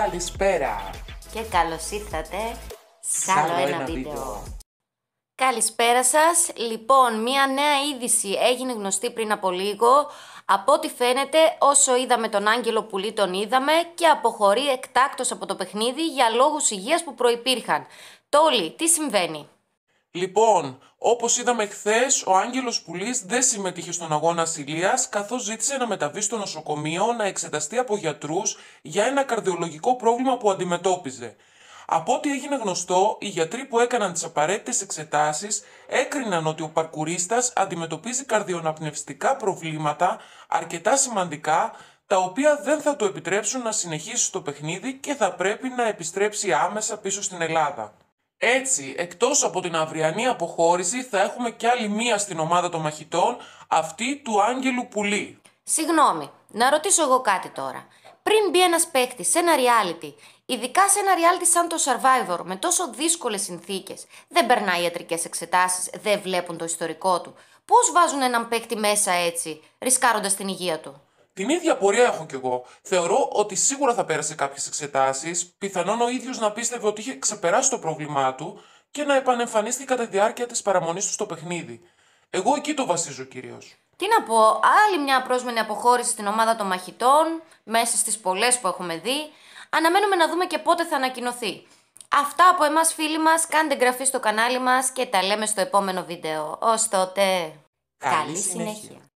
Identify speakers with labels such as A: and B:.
A: Καλησπέρα
B: και καλώς ήρθατε σε άλλο ένα, βίντεο. Καλησπέρα σας. Λοιπόν, μία νέα είδηση έγινε γνωστή πριν από λίγο. Από ό,τι φαίνεται, όσο είδαμε τον Άγγελο Πουλή τον είδαμε και αποχωρεί εκτάκτως από το παιχνίδι για λόγους υγείας που προϋπήρχαν. Τόλι, τι συμβαίνει.
A: Λοιπόν, όπως είδαμε χθες, ο Άγγελος Πουλής δεν συμμετείχε στον αγώνα ασυλίας, καθώς ζήτησε να μεταβεί στο νοσοκομείο να εξεταστεί από γιατρούς για ένα καρδιολογικό πρόβλημα που αντιμετώπιζε. Από ό,τι έγινε γνωστό, οι γιατροί που έκαναν τις απαραίτητες εξετάσεις έκριναν ότι ο παρκουρίστας αντιμετωπίζει καρδιοναπνευστικά προβλήματα αρκετά σημαντικά, τα οποία δεν θα του επιτρέψουν να συνεχίσει το παιχνίδι και θα πρέπει να επιστρέψει άμεσα πίσω στην Ελλάδα. Έτσι, εκτός από την αυριανή αποχώρηση, θα έχουμε κι άλλη μία στην ομάδα των μαχητών, αυτή του Άγγελου Πουλή.
B: Συγγνώμη, να ρωτήσω εγώ κάτι τώρα. Πριν μπει ένας παίκτης σε ένα reality, ειδικά σε ένα reality σαν το Survivor, με τόσο δύσκολες συνθήκες, δεν περνάει ιατρικές εξετάσεις, δεν βλέπουν το ιστορικό του. Πώς βάζουν έναν παίκτη μέσα έτσι, ρισκάροντας την υγεία του.
A: Την ίδια πορεία έχω κι εγώ. Θεωρώ ότι σίγουρα θα πέρασε κάποιες εξετάσεις, πιθανόν ο ίδιος να πίστευε ότι είχε ξεπεράσει το πρόβλημά του και να επανεμφανίστηκε κατά τη διάρκεια της παραμονής του στο παιχνίδι. Εγώ εκεί το βασίζω κυρίως.
B: Τι να πω, άλλη μια απρόσμενη αποχώρηση στην ομάδα των μαχητών, μέσα στις πολλές που έχουμε δει. Αναμένουμε να δούμε και πότε θα ανακοινωθεί. Αυτά από εμάς φίλοι μας, κάντε εγγραφή στο κανάλι μας και τα λέμε στο επόμενο βίντεο. Ως τότε,
A: καλή, συνέχεια.